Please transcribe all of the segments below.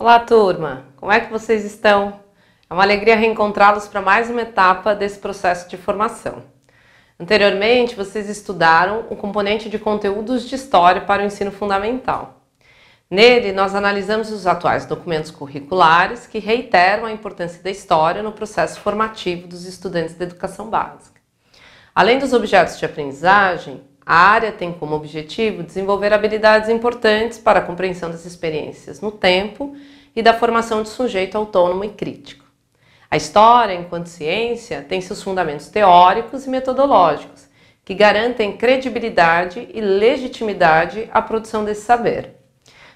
Olá, turma! Como é que vocês estão? É uma alegria reencontrá-los para mais uma etapa desse processo de formação. Anteriormente, vocês estudaram o componente de conteúdos de história para o ensino fundamental. Nele, nós analisamos os atuais documentos curriculares que reiteram a importância da história no processo formativo dos estudantes da educação básica. Além dos objetos de aprendizagem, a área tem como objetivo desenvolver habilidades importantes para a compreensão das experiências no tempo e da formação de sujeito autônomo e crítico. A história, enquanto ciência, tem seus fundamentos teóricos e metodológicos, que garantem credibilidade e legitimidade à produção desse saber.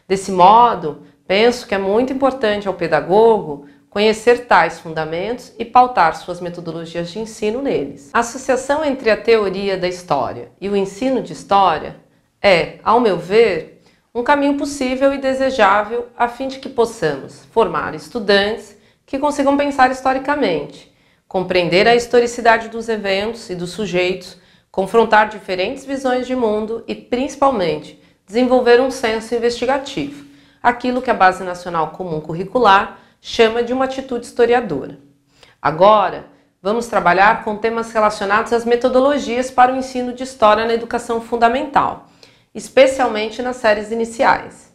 Desse modo, penso que é muito importante ao pedagogo conhecer tais fundamentos e pautar suas metodologias de ensino neles. A associação entre a teoria da história e o ensino de história é, ao meu ver, um caminho possível e desejável a fim de que possamos formar estudantes que consigam pensar historicamente, compreender a historicidade dos eventos e dos sujeitos, confrontar diferentes visões de mundo e, principalmente, desenvolver um senso investigativo, aquilo que a Base Nacional Comum Curricular chama de uma atitude historiadora. Agora, vamos trabalhar com temas relacionados às metodologias para o ensino de história na educação fundamental, especialmente nas séries iniciais.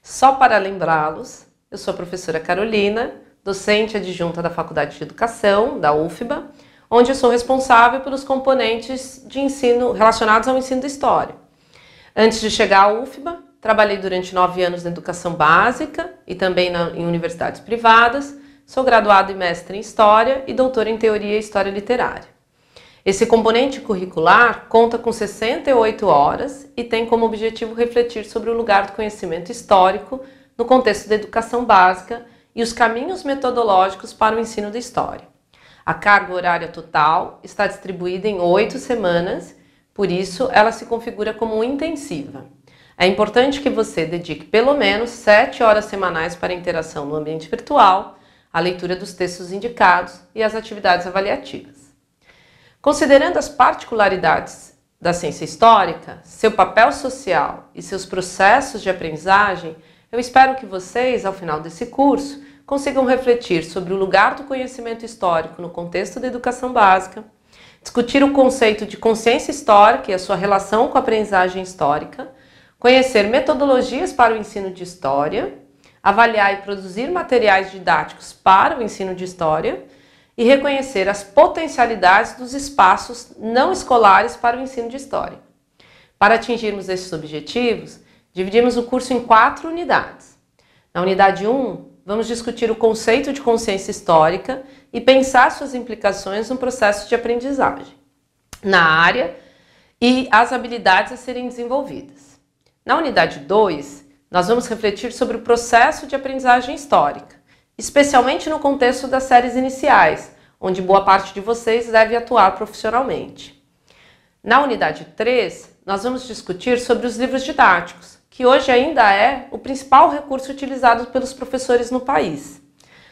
Só para lembrá-los, eu sou a professora Carolina, docente adjunta da Faculdade de Educação, da UFBA, onde eu sou responsável pelos componentes de ensino relacionados ao ensino de história. Antes de chegar à UFBA, Trabalhei durante nove anos na educação básica e também na, em universidades privadas. Sou graduado e mestre em História e doutor em Teoria e História Literária. Esse componente curricular conta com 68 horas e tem como objetivo refletir sobre o lugar do conhecimento histórico no contexto da educação básica e os caminhos metodológicos para o ensino da história. A carga horária total está distribuída em oito semanas, por isso ela se configura como intensiva. É importante que você dedique pelo menos 7 horas semanais para interação no ambiente virtual, a leitura dos textos indicados e as atividades avaliativas. Considerando as particularidades da ciência histórica, seu papel social e seus processos de aprendizagem, eu espero que vocês, ao final desse curso, consigam refletir sobre o lugar do conhecimento histórico no contexto da educação básica, discutir o conceito de consciência histórica e a sua relação com a aprendizagem histórica, conhecer metodologias para o ensino de história, avaliar e produzir materiais didáticos para o ensino de história e reconhecer as potencialidades dos espaços não escolares para o ensino de história. Para atingirmos esses objetivos, dividimos o curso em quatro unidades. Na unidade 1, vamos discutir o conceito de consciência histórica e pensar suas implicações no processo de aprendizagem na área e as habilidades a serem desenvolvidas. Na unidade 2, nós vamos refletir sobre o processo de aprendizagem histórica, especialmente no contexto das séries iniciais, onde boa parte de vocês deve atuar profissionalmente. Na unidade 3, nós vamos discutir sobre os livros didáticos, que hoje ainda é o principal recurso utilizado pelos professores no país.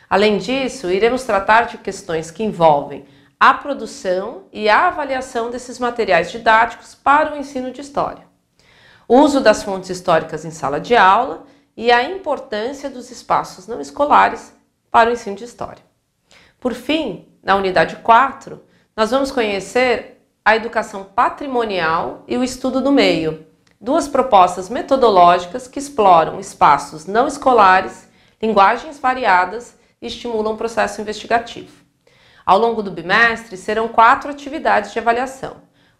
Além disso, iremos tratar de questões que envolvem a produção e a avaliação desses materiais didáticos para o ensino de história uso das fontes históricas em sala de aula e a importância dos espaços não escolares para o ensino de história. Por fim, na unidade 4, nós vamos conhecer a educação patrimonial e o estudo do meio, duas propostas metodológicas que exploram espaços não escolares, linguagens variadas e estimulam o processo investigativo. Ao longo do bimestre, serão quatro atividades de avaliação: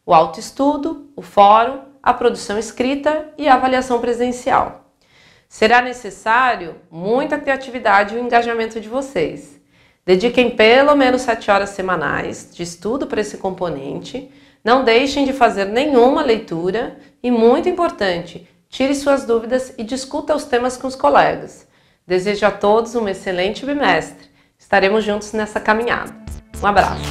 o autoestudo, o fórum, a produção escrita e a avaliação presencial. Será necessário muita criatividade e o engajamento de vocês. Dediquem pelo menos 7 horas semanais de estudo para esse componente. Não deixem de fazer nenhuma leitura e, muito importante, tire suas dúvidas e discuta os temas com os colegas. Desejo a todos um excelente bimestre. Estaremos juntos nessa caminhada. Um abraço!